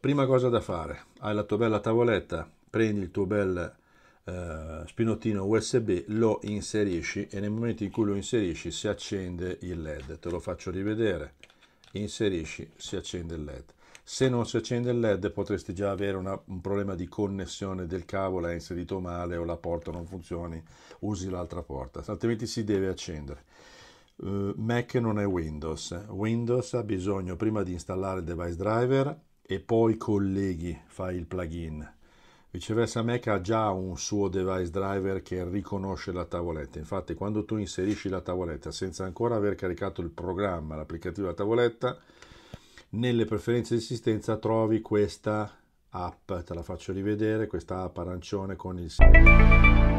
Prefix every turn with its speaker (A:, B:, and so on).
A: Prima cosa da fare, hai la tua bella tavoletta, prendi il tuo bel eh, spinottino USB, lo inserisci e nel momento in cui lo inserisci si accende il LED. Te lo faccio rivedere, inserisci, si accende il LED se non si accende il led potresti già avere una, un problema di connessione del cavo, l'hai inserito male o la porta non funzioni, usi l'altra porta, altrimenti si deve accendere. Uh, Mac non è Windows, Windows ha bisogno prima di installare il device driver e poi colleghi, fai il plugin. Viceversa Mac ha già un suo device driver che riconosce la tavoletta, infatti quando tu inserisci la tavoletta senza ancora aver caricato il programma, l'applicativo della tavoletta, nelle preferenze di assistenza trovi questa app, te la faccio rivedere, questa app arancione con il...